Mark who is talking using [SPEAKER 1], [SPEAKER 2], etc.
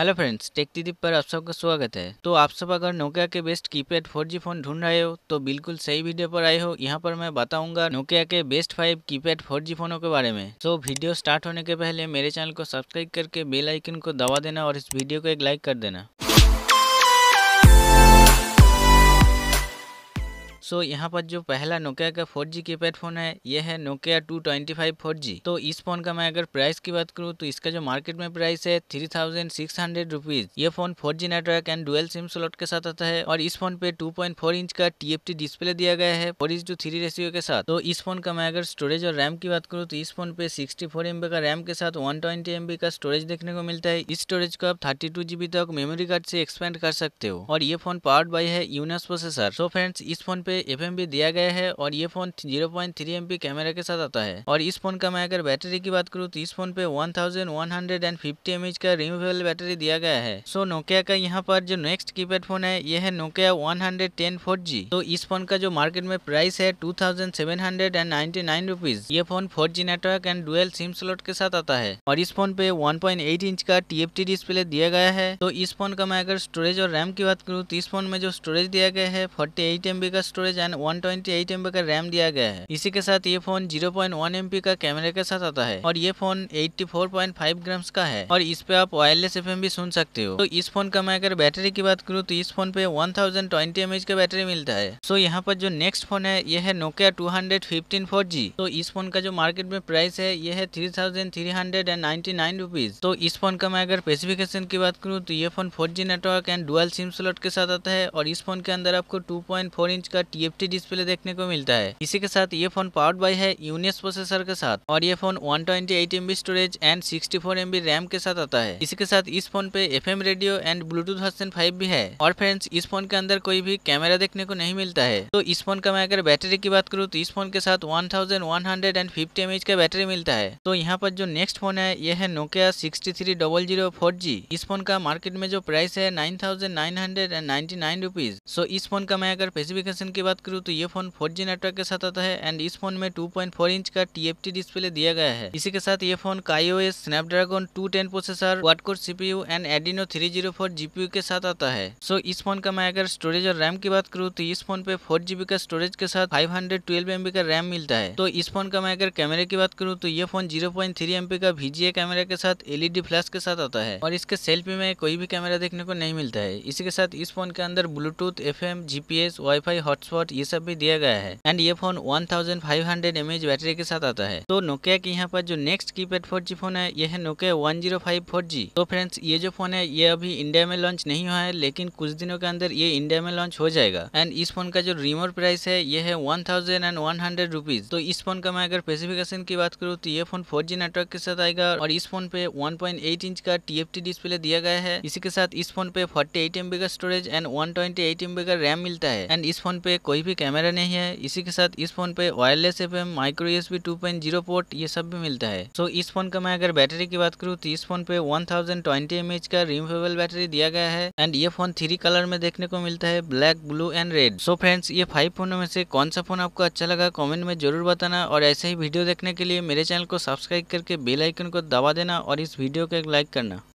[SPEAKER 1] hello friends take दीदी पर आप सबका स्वागत है तो आप सब अगर नोकिया के बेस्ट कीपैड 4G फोन ढूंढ रहे हो तो बिल्कुल सही वीडियो पर आए हो यहाँ पर मैं बताऊंगा नोकिया के बेस्ट फाइव कीपैड 4G फोनों के बारे में तो वीडियो स्टार्ट होने के पहले मेरे चैनल को सब्सक्राइब करके बेल आइकन को दबा देना और इस वीडियो को एक लाइक कर देना सो यहाँ पर जो पहला नोकिया का फोर जी कीपैड फोन है ये है Nokia two twenty five four G तो इस फोन का मैं अगर प्राइस की बात करूँ तो इसका जो मार्केट में प्राइस है three thousand six hundred rupees ये phone four G network and dual SIM slot के साथ आता है और इस फोन पे टू पॉइंट फोर इंच का टी डिस्प्ले दिया गया है four inch two three ratio के साथ तो इस फोन का मैं अगर स्टोरेज और रैम की बात करूँ तो इस फोन पे सिक्सटी फोर एमबी का रैम के साथ वन ट्वेंटी एमबी का स्टोरेज देखने को मिलता है इस स्टोरेज को आप थर्टी टू जीबी तक मेमोरी कार्ड से एक्सपेंड कर सकते हो और ये फोन पावर्ड बाई है यूनस प्रोसेसर सो फ्रेंड्स इस फोन पे एफ भी दिया गया है और ये phone zero point three M camera के साथ आता है और इस फोन का मैं अगर बैटरी की बात करूँ तो इस फोन पे one thousand one hundred and fifty M का रिमूवेबल बैटरी दिया गया है सो नोकिया का यहाँ पर जो नेक्स्ट पैड फोन है ये है Nokia one hundred ten four G तो इस फोन का जो मार्केट में प्राइस है two thousand seven hundred and ninety nine rupees ये phone four G network and dual SIM slot के साथ आता है और इस फोन पे वन पॉइंट एट इंच का टी डिस्प्ले दिया गया है तो इस फोन का मैं अगर स्टोरेज और रैम की बात करूँ तो इस फोन में जो स्टोरेज दिया गया है फोर्टी एट एम का storage storage and one twenty का रैम दिया गया है इसी के साथ ये फोन जीरो पॉइंट का कैमरे के साथ आता है और ये फोन 84.5 ग्राम्स का है और इस पे आप वायरलेस एफ भी सुन सकते हो तो इस फोन का मैं अगर बैटरी की बात करूँ तो इस फोन पे वन थाउजेंड ट्वेंटी का बैटरी मिलता है सो so, यहाँ पर जो नेक्स्ट फोन है ये है नोकिया टू हंड्रेड फिफ्टीन तो इस फोन का जो मार्केट में प्राइस है ये है three thousand three hundred and ninety nine rupees तो इस फोन का मैं अगर स्पेसिफिकेशन की बात करूँ तो ये phone four G network and dual SIM slot के साथ आता है और इस फोन के अंदर आपको टू पॉइंट फोर इंच का टी डिस्प्ले देखने को मिलता है इसी के साथ ये फोन पावर्ड बाई है यूनियस प्रोसेसर के साथ और ये phone one twenty storage and sixty four RAM के साथ आता है इसी के साथ इस फोन पे F radio and Bluetooth version five भी है और फ्रेंड्स इस फोन के अंदर कोई भी कैमरा देखने को नहीं मिलता है तो इस फोन का मैं अगर बैटरी की बात करूँ तो इस फोन के साथ one thousand one hundred and fifty M का बैटरी मिलता है तो यहाँ पर जो नेक्स्ट फोन है यह है Nokia sixty three double zero four G इस फोन का मार्केट में जो प्राइस है nine thousand nine hundred and ninety nine rupees so इस फोन का मैं अगर स्पेसिफिकेशन की की बात करूँ तो ये फोन फोर नेटवर्क के साथ आता है एंड इस फोन में टू इंच का टी डिस्प्ले दिया गया है इसी के साथ ये phone KaiOS Snapdragon two ten processor quad core CPU and Adreno 304 GPU के साथ आता है सो so, इस फोन का मैं अगर स्टोरेज और रैम की बात करूँ तो इस फोन पे फोर जीबी का स्टोरेज के साथ फाइव हंड्रेड ट्वेल्व एमबी का रैम मिलता है तो इस फोन का मैं अगर कैमरे की बात करूँ तो ये phone zero point three MP का वीजीए कैमरा के साथ एलईडी फ्लैश e के साथ आता है और इसके सेल्फी में कोई भी कैमरा देखने को नहीं मिलता है इसी के साथ इस फोन के अंदर Bluetooth F M GPS WiFi hotspot hotspot ये सब भी दिया गया है एंड ये फोन 1500 थाउजेंड बैटरी के साथ आता है तो नोकिया के यहाँ पर जो next keypad four G phone है ये है Nokia one zero five four G तो फ्रेंड्स ये जो फोन है ये अभी इंडिया में लॉन्च नहीं हुआ है लेकिन कुछ दिनों के अंदर ये इंडिया में लॉन्च हो जाएगा एंड इस फोन का जो रिमोट प्राइस है ये है one thousand and one hundred rupees तो इस फोन का मैं अगर स्पेसिफिकेशन की बात करूँ तो ये फोन फोर जी नेटवर्क के साथ आएगा और इस फोन पे वन पॉइंट एट इंच का टी डिस्प्ले दिया गया है इसी के साथ इस फोन पे फोर्टी एट का storage and one twenty eight का रैम मिलता है एंड इस फोन पे कोई भी कैमरा नहीं है इसी के साथ इस फोन पे wireless F M micro S B two point zero port ये सब भी मिलता है सो so, इस फोन का मैं अगर बैटरी की बात करूँ तो इस फोन पे one thousand twenty M H का रिमूवेबल बैटरी दिया गया है एंड ये फोन थ्री कलर में देखने को मिलता है black blue and red so friends ये फाइव फोनों में से कौन सा फोन आपको अच्छा लगा कॉमेंट में जरूर बताना और ऐसे ही वीडियो देखने के लिए मेरे चैनल को सब्सक्राइब करके बेलाइकन को दबा देना और इस वीडियो को एक लाइक करना